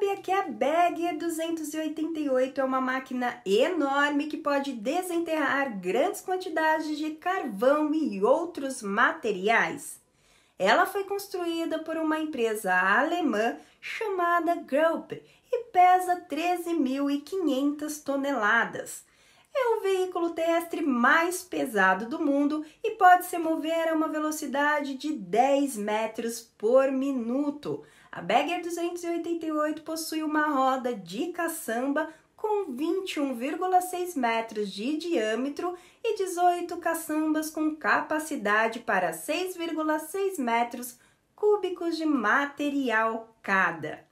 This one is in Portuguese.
sabia que a Bag 288 é uma máquina enorme que pode desenterrar grandes quantidades de carvão e outros materiais? Ela foi construída por uma empresa alemã chamada Graup e pesa 13.500 toneladas é o veículo terrestre mais pesado do mundo e pode se mover a uma velocidade de 10 metros por minuto. A Bagger 288 possui uma roda de caçamba com 21,6 metros de diâmetro e 18 caçambas com capacidade para 6,6 metros cúbicos de material cada.